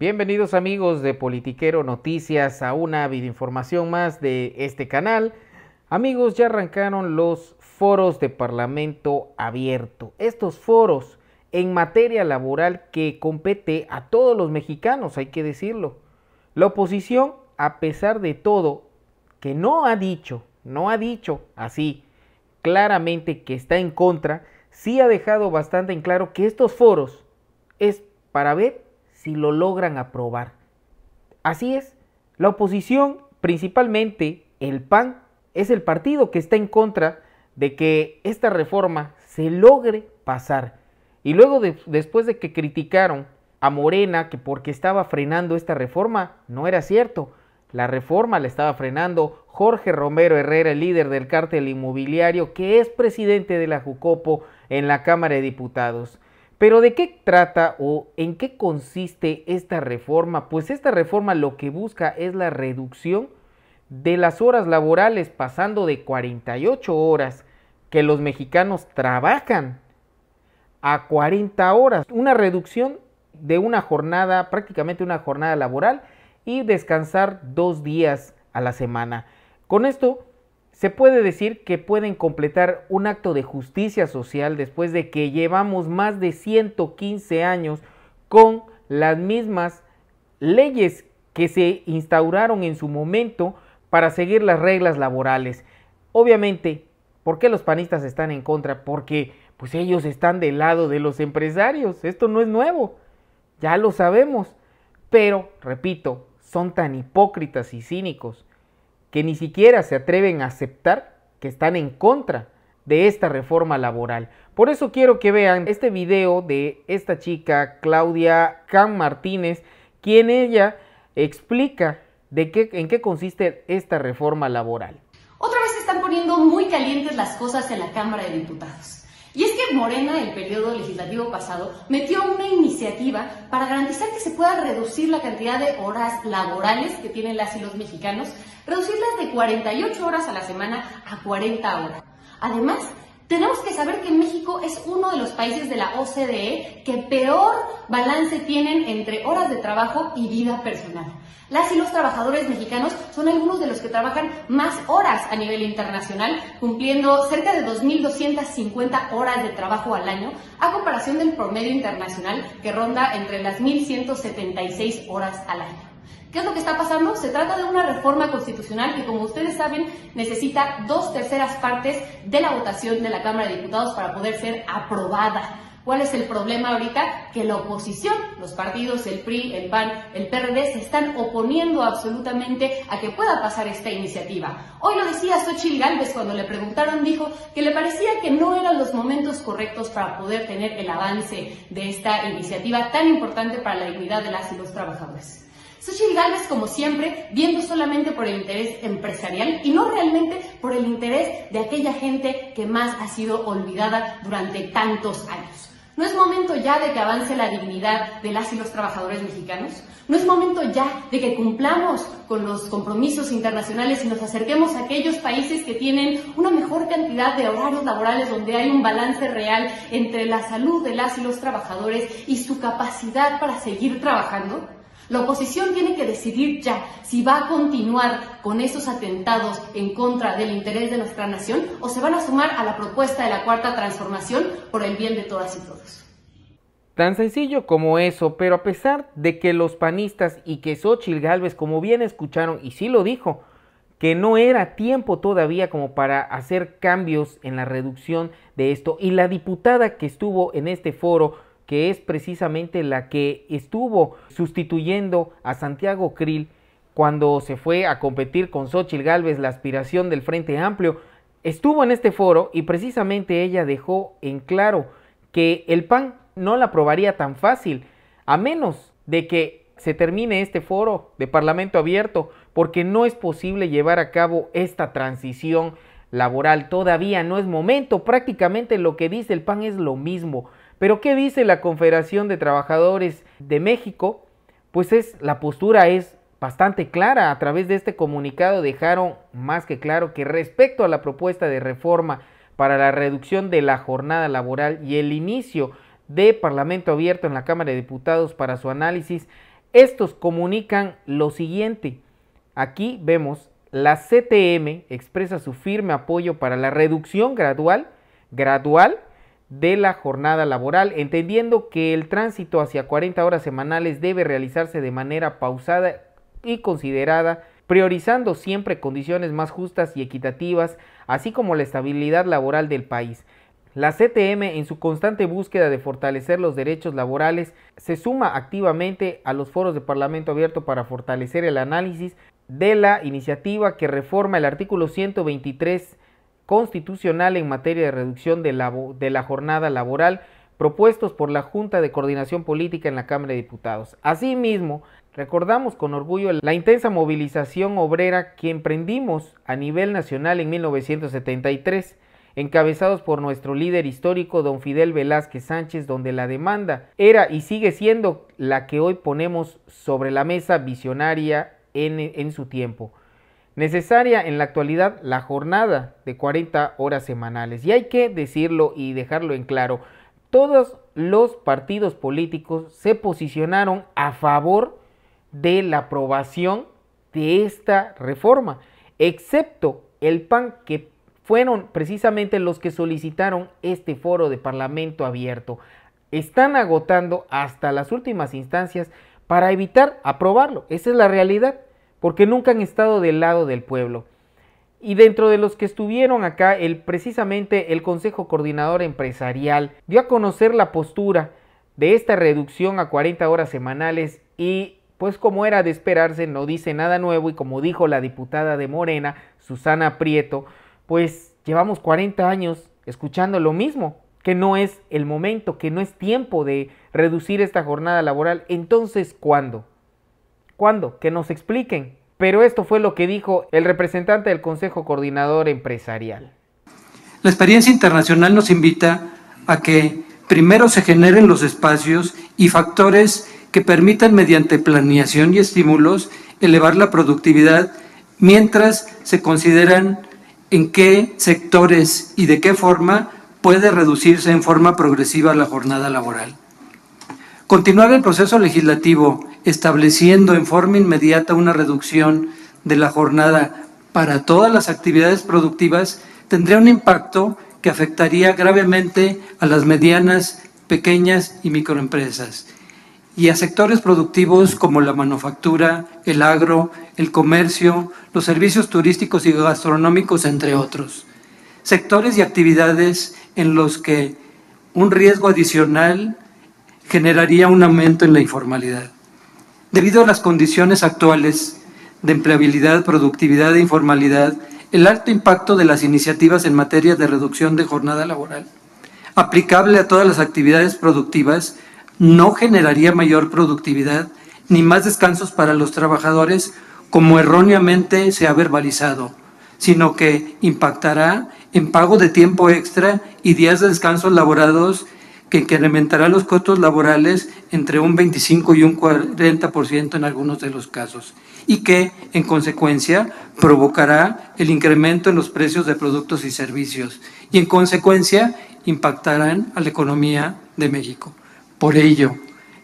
Bienvenidos amigos de Politiquero Noticias a una videoinformación más de este canal. Amigos, ya arrancaron los foros de Parlamento Abierto. Estos foros en materia laboral que compete a todos los mexicanos, hay que decirlo. La oposición, a pesar de todo, que no ha dicho, no ha dicho así claramente que está en contra, sí ha dejado bastante en claro que estos foros es para ver si lo logran aprobar. Así es, la oposición, principalmente el PAN, es el partido que está en contra de que esta reforma se logre pasar. Y luego después de que criticaron a Morena que porque estaba frenando esta reforma, no era cierto. La reforma la estaba frenando Jorge Romero Herrera, el líder del cártel inmobiliario, que es presidente de la Jucopo en la Cámara de Diputados. Pero ¿de qué trata o en qué consiste esta reforma? Pues esta reforma lo que busca es la reducción de las horas laborales, pasando de 48 horas que los mexicanos trabajan a 40 horas, una reducción de una jornada, prácticamente una jornada laboral y descansar dos días a la semana. Con esto se puede decir que pueden completar un acto de justicia social después de que llevamos más de 115 años con las mismas leyes que se instauraron en su momento para seguir las reglas laborales. Obviamente, ¿por qué los panistas están en contra? Porque pues ellos están del lado de los empresarios. Esto no es nuevo. Ya lo sabemos. Pero, repito, son tan hipócritas y cínicos que ni siquiera se atreven a aceptar que están en contra de esta reforma laboral. Por eso quiero que vean este video de esta chica, Claudia Can Martínez, quien ella explica de qué, en qué consiste esta reforma laboral. Otra vez se están poniendo muy calientes las cosas en la Cámara de Diputados. Y es que Morena, el periodo legislativo pasado, metió una iniciativa para garantizar que se pueda reducir la cantidad de horas laborales que tienen las y los mexicanos, reducirlas de 48 horas a la semana a 40 horas. Además, tenemos que saber que México es uno de los países de la OCDE que peor balance tienen entre horas de trabajo y vida personal. Las y los trabajadores mexicanos son algunos de los que trabajan más horas a nivel internacional, cumpliendo cerca de 2.250 horas de trabajo al año, a comparación del promedio internacional que ronda entre las 1.176 horas al año. ¿Qué es lo que está pasando? Se trata de una reforma constitucional que, como ustedes saben, necesita dos terceras partes de la votación de la Cámara de Diputados para poder ser aprobada. ¿Cuál es el problema ahorita? Que la oposición, los partidos, el PRI, el PAN, el PRD, se están oponiendo absolutamente a que pueda pasar esta iniciativa. Hoy lo decía Xochitl Gálvez cuando le preguntaron, dijo que le parecía que no eran los momentos correctos para poder tener el avance de esta iniciativa tan importante para la dignidad de las y los trabajadores. Xochitl Galvez, como siempre, viendo solamente por el interés empresarial y no realmente por el interés de aquella gente que más ha sido olvidada durante tantos años. ¿No es momento ya de que avance la dignidad de las y los trabajadores mexicanos? ¿No es momento ya de que cumplamos con los compromisos internacionales y nos acerquemos a aquellos países que tienen una mejor cantidad de horarios laborales donde hay un balance real entre la salud de las y los trabajadores y su capacidad para seguir trabajando? La oposición tiene que decidir ya si va a continuar con esos atentados en contra del interés de nuestra nación o se van a sumar a la propuesta de la cuarta transformación por el bien de todas y todos. Tan sencillo como eso, pero a pesar de que los panistas y que Xochitl Galvez, como bien escucharon y sí lo dijo, que no era tiempo todavía como para hacer cambios en la reducción de esto, y la diputada que estuvo en este foro que es precisamente la que estuvo sustituyendo a Santiago Krill cuando se fue a competir con Xochitl Gálvez, la aspiración del Frente Amplio, estuvo en este foro y precisamente ella dejó en claro que el PAN no la aprobaría tan fácil, a menos de que se termine este foro de Parlamento abierto, porque no es posible llevar a cabo esta transición laboral. Todavía no es momento, prácticamente lo que dice el PAN es lo mismo. Pero ¿qué dice la Confederación de Trabajadores de México? Pues es la postura es bastante clara. A través de este comunicado dejaron más que claro que respecto a la propuesta de reforma para la reducción de la jornada laboral y el inicio de Parlamento abierto en la Cámara de Diputados para su análisis, estos comunican lo siguiente. Aquí vemos la CTM expresa su firme apoyo para la reducción gradual, gradual de la jornada laboral, entendiendo que el tránsito hacia 40 horas semanales debe realizarse de manera pausada y considerada, priorizando siempre condiciones más justas y equitativas, así como la estabilidad laboral del país. La CTM, en su constante búsqueda de fortalecer los derechos laborales, se suma activamente a los foros de Parlamento Abierto para fortalecer el análisis de la iniciativa que reforma el artículo 123 constitucional en materia de reducción de la, jornada laboral propuestos por la Junta de Coordinación Política en la Cámara de Diputados. Asimismo, recordamos con orgullo la intensa movilización obrera que emprendimos a nivel nacional en 1973, encabezados por nuestro líder histórico don Fidel Velázquez Sánchez, donde la demanda era y sigue siendo la que hoy ponemos sobre la mesa visionaria en su tiempo. Necesaria en la actualidad la jornada de 40 horas semanales. Y hay que decirlo y dejarlo en claro, todos los partidos políticos se posicionaron a favor de la aprobación de esta reforma, excepto el PAN, que fueron precisamente los que solicitaron este foro de Parlamento abierto. Están agotando hasta las últimas instancias para evitar aprobarlo. Esa es la realidad porque nunca han estado del lado del pueblo. Y dentro de los que estuvieron acá, el, precisamente el Consejo Coordinador Empresarial dio a conocer la postura de esta reducción a 40 horas semanales y pues como era de esperarse, no dice nada nuevo y como dijo la diputada de Morena, Susana Prieto, pues llevamos 40 años escuchando lo mismo, que no es el momento, que no es tiempo de reducir esta jornada laboral. Entonces, ¿cuándo? ¿Cuándo? Que nos expliquen. Pero esto fue lo que dijo el representante del Consejo Coordinador Empresarial. La experiencia internacional nos invita a que primero se generen los espacios y factores que permitan mediante planeación y estímulos elevar la productividad mientras se consideran en qué sectores y de qué forma puede reducirse en forma progresiva la jornada laboral. Continuar el proceso legislativo estableciendo en forma inmediata una reducción de la jornada para todas las actividades productivas tendría un impacto que afectaría gravemente a las medianas, pequeñas y microempresas y a sectores productivos como la manufactura, el agro, el comercio, los servicios turísticos y gastronómicos, entre otros. Sectores y actividades en los que un riesgo adicional generaría un aumento en la informalidad. Debido a las condiciones actuales de empleabilidad, productividad e informalidad, el alto impacto de las iniciativas en materia de reducción de jornada laboral, aplicable a todas las actividades productivas, no generaría mayor productividad ni más descansos para los trabajadores como erróneamente se ha verbalizado, sino que impactará en pago de tiempo extra y días de descanso laborados que incrementará los costos laborales entre un 25 y un 40% en algunos de los casos y que, en consecuencia, provocará el incremento en los precios de productos y servicios y, en consecuencia, impactarán a la economía de México. Por ello,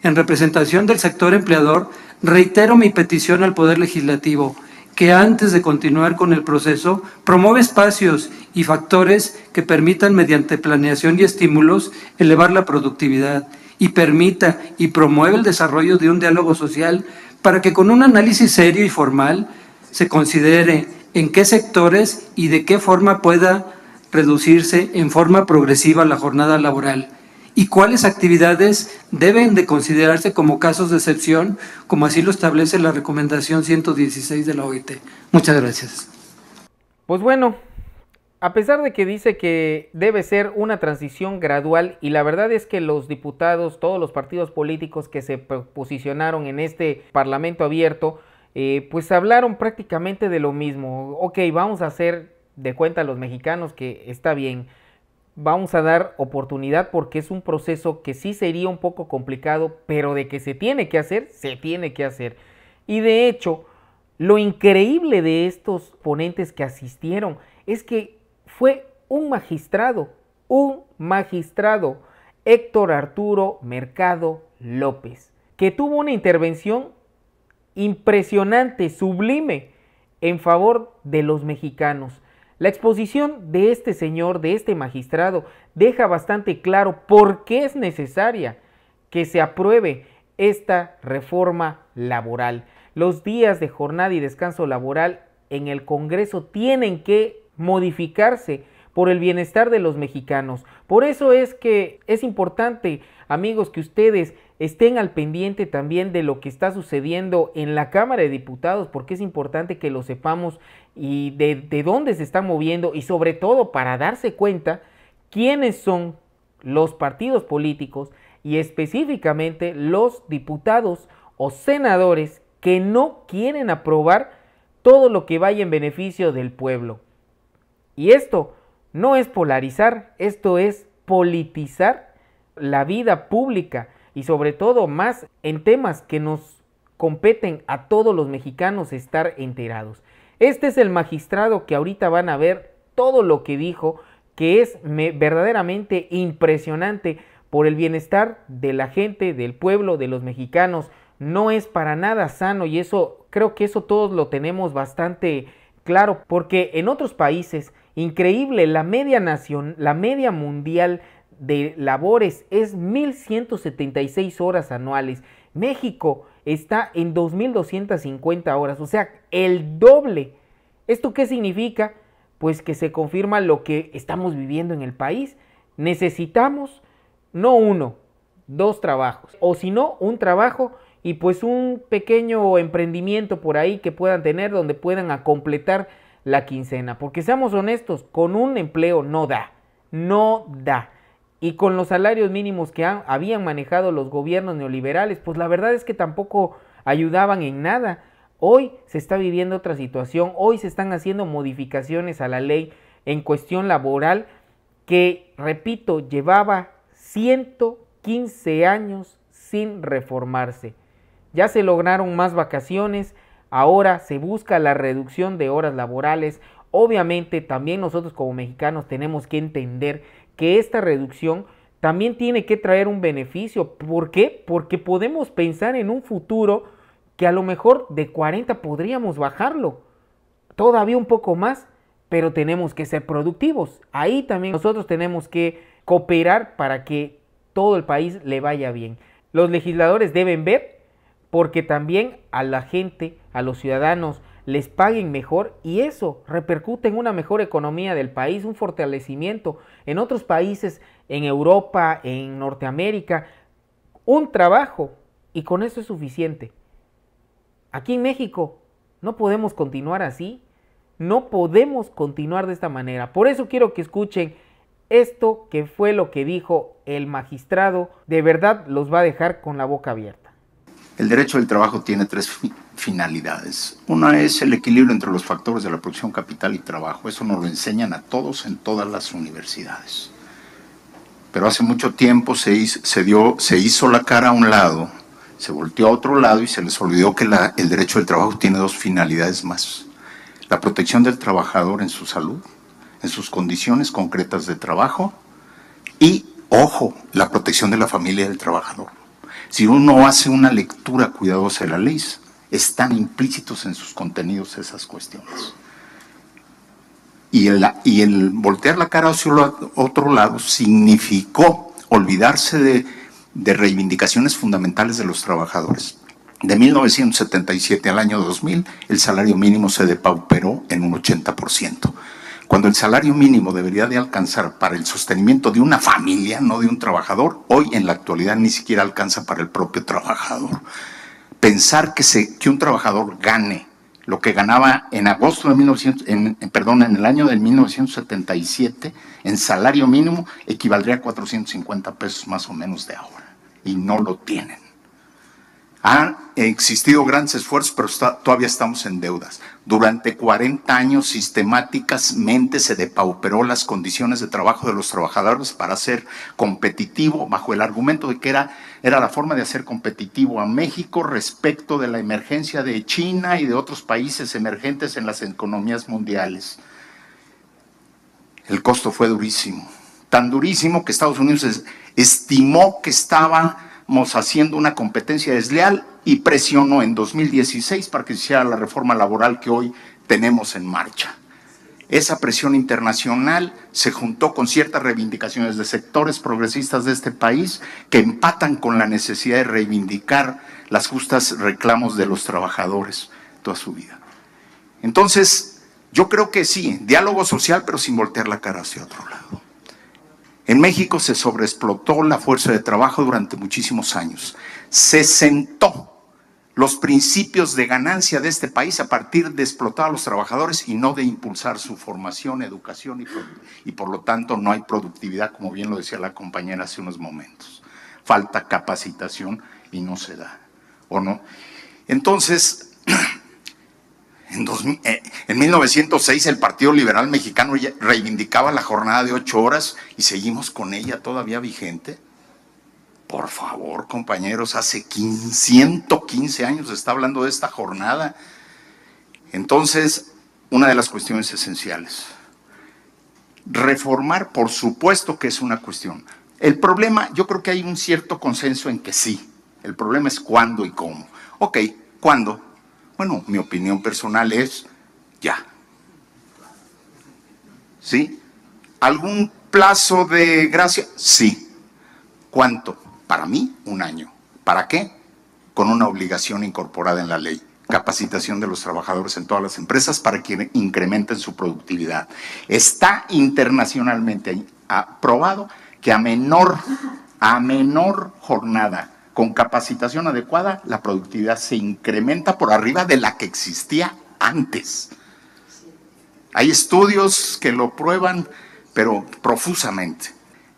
en representación del sector empleador, reitero mi petición al Poder Legislativo que antes de continuar con el proceso promueve espacios y factores que permitan mediante planeación y estímulos elevar la productividad y permita y promueve el desarrollo de un diálogo social para que con un análisis serio y formal se considere en qué sectores y de qué forma pueda reducirse en forma progresiva la jornada laboral y cuáles actividades deben de considerarse como casos de excepción, como así lo establece la recomendación 116 de la OIT. Muchas gracias. Pues bueno, a pesar de que dice que debe ser una transición gradual, y la verdad es que los diputados, todos los partidos políticos que se posicionaron en este Parlamento abierto, eh, pues hablaron prácticamente de lo mismo. Ok, vamos a hacer de cuenta a los mexicanos que está bien vamos a dar oportunidad porque es un proceso que sí sería un poco complicado, pero de que se tiene que hacer, se tiene que hacer. Y de hecho, lo increíble de estos ponentes que asistieron es que fue un magistrado, un magistrado, Héctor Arturo Mercado López, que tuvo una intervención impresionante, sublime, en favor de los mexicanos. La exposición de este señor, de este magistrado, deja bastante claro por qué es necesaria que se apruebe esta reforma laboral. Los días de jornada y descanso laboral en el Congreso tienen que modificarse por el bienestar de los mexicanos. Por eso es que es importante, amigos, que ustedes estén al pendiente también de lo que está sucediendo en la Cámara de Diputados, porque es importante que lo sepamos y de, dónde se está moviendo y sobre todo para darse cuenta quiénes son los partidos políticos y específicamente los diputados o senadores que no quieren aprobar todo lo que vaya en beneficio del pueblo. Y esto no es polarizar, esto es politizar la vida pública y sobre todo más en temas que nos competen a todos los mexicanos estar enterados. Este es el magistrado que ahorita van a ver todo lo que dijo, que es verdaderamente impresionante por el bienestar de la gente, del pueblo, de los mexicanos. No es para nada sano y eso creo que eso todos lo tenemos bastante claro, porque en otros países, increíble, la media nación, la media mundial de labores es 1.176 horas anuales. México está en 2.250 horas, o sea, el doble. ¿Esto qué significa? Pues que se confirma lo que estamos viviendo en el país. Necesitamos no uno, dos trabajos, o si no, un trabajo y pues un pequeño emprendimiento por ahí que puedan tener donde puedan completar la quincena. Porque seamos honestos, con un empleo no da, no da y con los salarios mínimos que habían manejado los gobiernos neoliberales, pues la verdad es que tampoco ayudaban en nada. Hoy se está viviendo otra situación, hoy se están haciendo modificaciones a la ley en cuestión laboral que, repito, llevaba 115 años sin reformarse. Ya se lograron más vacaciones, ahora se busca la reducción de horas laborales. Obviamente también nosotros como mexicanos tenemos que entender que esta reducción también tiene que traer un beneficio. ¿Por qué? Porque podemos pensar en un futuro que a lo mejor de 40 podríamos bajarlo, todavía un poco más, pero tenemos que ser productivos. Ahí también nosotros tenemos que cooperar para que todo el país le vaya bien. Los legisladores deben ver porque también a la gente, a los ciudadanos, les paguen mejor y eso repercute en una mejor economía del país, un fortalecimiento en otros países, en Europa, en Norteamérica, un trabajo y con eso es suficiente. Aquí en México no podemos continuar así, no podemos continuar de esta manera. Por eso quiero que escuchen esto que fue lo que dijo el magistrado, de verdad los va a dejar con la boca abierta. El derecho del trabajo tiene tres finalidades. Una es el equilibrio entre los factores de la producción capital y trabajo. Eso nos lo enseñan a todos en todas las universidades. Pero hace mucho tiempo se hizo, se dio, se hizo la cara a un lado, se volteó a otro lado y se les olvidó que el derecho del trabajo tiene dos finalidades más. La protección del trabajador en su salud, en sus condiciones concretas de trabajo y, ojo, la protección de la familia del trabajador. Si uno hace una lectura cuidadosa de la ley, están implícitos en sus contenidos esas cuestiones. Y el, voltear la cara hacia otro lado significó olvidarse de, de reivindicaciones fundamentales de los trabajadores. De 1977 al año 2000, el salario mínimo se depauperó en un 80%. Cuando el salario mínimo debería de alcanzar para el sostenimiento de una familia, no de un trabajador, hoy en la actualidad ni siquiera alcanza para el propio trabajador. Pensar que, que un trabajador gane lo que ganaba en agosto de 1900, en, en el año de 1977 en salario mínimo equivaldría a 450 pesos más o menos de ahora y no lo tienen. Han existido grandes esfuerzos, pero todavía estamos en deudas. Durante 40 años sistemáticamente se depauperó las condiciones de trabajo de los trabajadores para ser competitivo bajo el argumento de que era, era la forma de hacer competitivo a México respecto de la emergencia de China y de otros países emergentes en las economías mundiales. El costo fue durísimo, tan durísimo que Estados Unidos estimó que estaba haciendo una competencia desleal y presionó en 2016 para que se hiciera la reforma laboral que hoy tenemos en marcha. Esa presión internacional se juntó con ciertas reivindicaciones de sectores progresistas de este país que empatan con la necesidad de reivindicar las justas reclamos de los trabajadores toda su vida. Entonces, yo creo que sí, diálogo social, pero sin voltear la cara hacia otro lado. En México se sobreexplotó la fuerza de trabajo durante muchísimos años. Se sentó los principios de ganancia de este país a partir de explotar a los trabajadores y no de impulsar su formación, educación y, por lo tanto no hay productividad, como bien lo decía la compañera hace unos momentos. Falta capacitación y no se da. ¿O no? Entonces, En, 1906 eh, el Partido Liberal Mexicano reivindicaba la jornada de ocho horas y seguimos con ella todavía vigente. Por favor, compañeros, hace 115 años se está hablando de esta jornada. Entonces, una de las cuestiones esenciales. Reformar, por supuesto que es una cuestión. El problema, yo creo que hay un cierto consenso en que sí. El problema es cuándo y cómo. Ok, ¿cuándo? Bueno, mi opinión personal es ya. ¿Sí? ¿Algún plazo de gracia? Sí. ¿Cuánto? Para mí, un año. ¿Para qué? Con una obligación incorporada en la ley. Capacitación de los trabajadores en todas las empresas para que incrementen su productividad. Está internacionalmente aprobado que a menor, a menor jornada con capacitación adecuada, la productividad se incrementa por arriba de la que existía antes. Hay estudios que lo prueban, pero profusamente.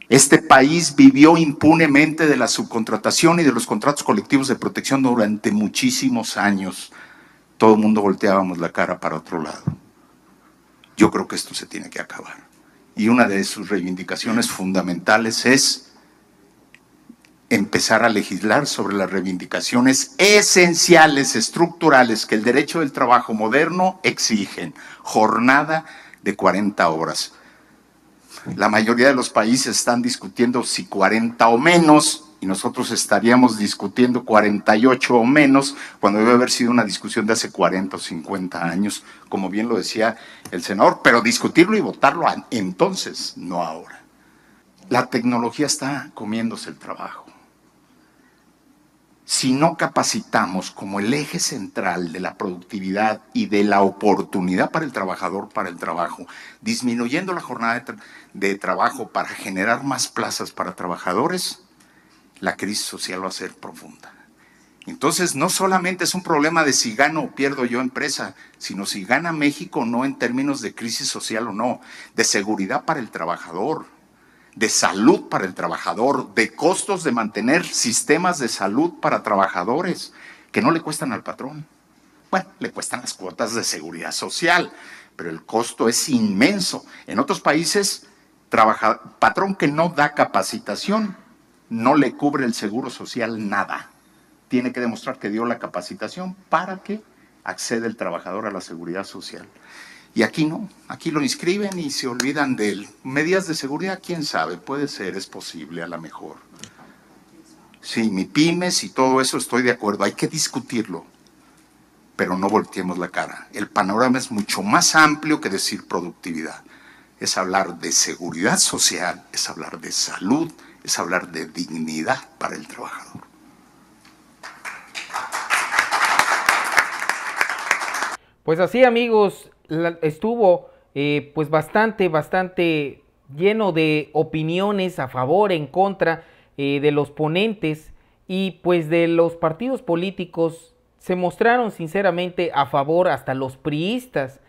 Este país vivió impunemente de la subcontratación y de los contratos colectivos de protección durante muchísimos años. Todo el mundo volteábamos la cara para otro lado. Yo creo que esto se tiene que acabar. Y una de sus reivindicaciones fundamentales es empezar a legislar sobre las reivindicaciones esenciales, estructurales que el derecho del trabajo moderno exigen. Jornada de 40 horas. La mayoría de los países están discutiendo si 40 o menos, y nosotros estaríamos discutiendo 48 o menos, cuando debe haber sido una discusión de hace 40 o 50 años, como bien lo decía el senador, pero discutirlo y votarlo entonces, no ahora. La tecnología está comiéndose el trabajo si no capacitamos como el eje central de la productividad y de la oportunidad para el trabajador, para el trabajo, disminuyendo la jornada de, trabajo para generar más plazas para trabajadores, la crisis social va a ser profunda. Entonces, no solamente es un problema de si gano o pierdo yo empresa, sino si gana México o no en términos de crisis social o no, de seguridad para el trabajador, de salud para el trabajador, de costos de mantener sistemas de salud para trabajadores que no le cuestan al patrón. Bueno, le cuestan las cuotas de seguridad social, pero el costo es inmenso. En otros países, patrón que no da capacitación no le cubre el seguro social nada. Tiene que demostrar que dio la capacitación para que accede el trabajador a la seguridad social. Y aquí no, aquí lo inscriben y se olvidan de él. Medidas de seguridad, quién sabe, puede ser, es posible a lo mejor. Sí, mi pymes y todo eso estoy de acuerdo, hay que discutirlo, pero no volteemos la cara. El panorama es mucho más amplio que decir productividad. Es hablar de seguridad social, es hablar de salud, es hablar de dignidad para el trabajador. Pues así amigos, estuvo eh, pues bastante, bastante lleno de opiniones a favor, en contra eh, de los ponentes y pues de los partidos políticos se mostraron sinceramente a favor hasta los priistas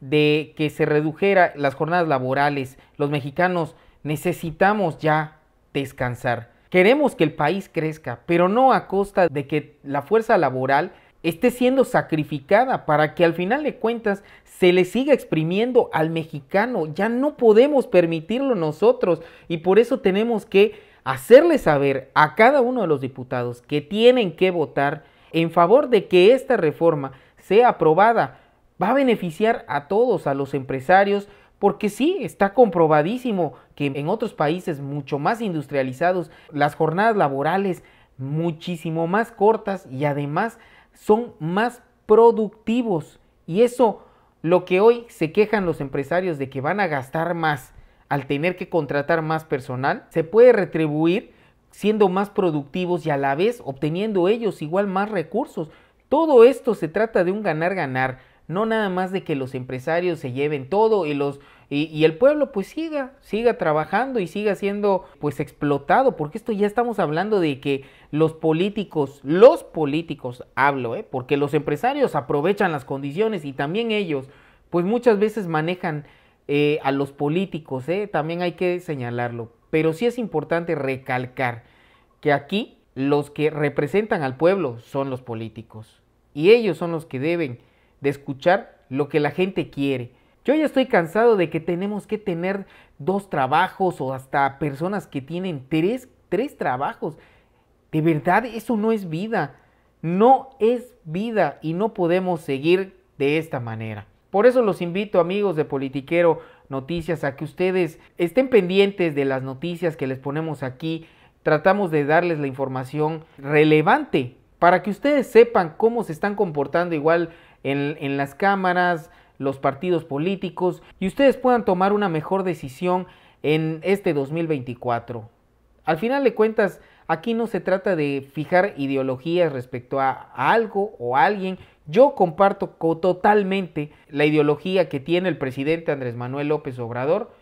de que se redujera las jornadas laborales. Los mexicanos necesitamos ya descansar. Queremos que el país crezca, pero no a costa de que la fuerza laboral esté siendo sacrificada para que al final de cuentas se le siga exprimiendo al mexicano. Ya no podemos permitirlo nosotros y por eso tenemos que hacerle saber a cada uno de los diputados que tienen que votar en favor de que esta reforma sea aprobada. Va a beneficiar a todos, a los empresarios, porque sí, está comprobadísimo que en otros países mucho más industrializados las jornadas laborales muchísimo más cortas y además son más productivos. Y eso, lo que hoy se quejan los empresarios de que van a gastar más al tener que contratar más personal, se puede retribuir siendo más productivos y a la vez obteniendo ellos igual más recursos. Todo esto se trata de un ganar-ganar no nada más de que los empresarios se lleven todo y los y, el pueblo pues siga, siga trabajando y siga siendo pues explotado, porque esto ya estamos hablando de que los políticos, los políticos hablo, ¿eh? porque los empresarios aprovechan las condiciones y también ellos pues muchas veces manejan eh, a los políticos, ¿eh? también hay que señalarlo, pero sí es importante recalcar que aquí los que representan al pueblo son los políticos y ellos son los que deben de escuchar lo que la gente quiere. Yo ya estoy cansado de que tenemos que tener dos trabajos o hasta personas que tienen tres, tres trabajos. De verdad, eso no es vida. No es vida y no podemos seguir de esta manera. Por eso los invito amigos de Politiquero Noticias a que ustedes estén pendientes de las noticias que les ponemos aquí. Tratamos de darles la información relevante para que ustedes sepan cómo se están comportando igual en, las cámaras, los partidos políticos y ustedes puedan tomar una mejor decisión en este 2024. Al final de cuentas, aquí no se trata de fijar ideologías respecto a, algo o alguien. Yo comparto totalmente la ideología que tiene el presidente Andrés Manuel López Obrador,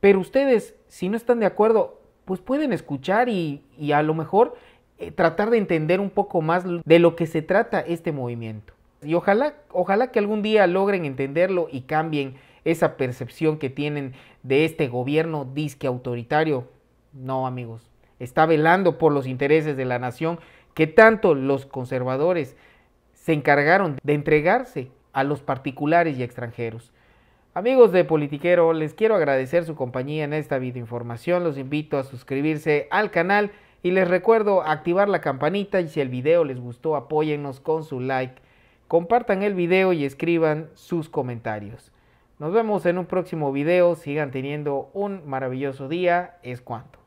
pero ustedes, si no están de acuerdo, pues pueden escuchar y, a lo mejor eh, tratar de entender un poco más de lo que se trata este movimiento. Y ojalá, ojalá que algún día logren entenderlo y cambien esa percepción que tienen de este gobierno disque autoritario. No, amigos, está velando por los intereses de la nación que tanto los conservadores se encargaron de entregarse a los particulares y extranjeros. Amigos de Politiquero, les quiero agradecer su compañía en esta videoinformación. Los invito a suscribirse al canal y les recuerdo activar la campanita y si el video les gustó apóyennos con su like compartan el video y escriban sus comentarios. Nos vemos en un próximo video, sigan teniendo un maravilloso día, es cuanto.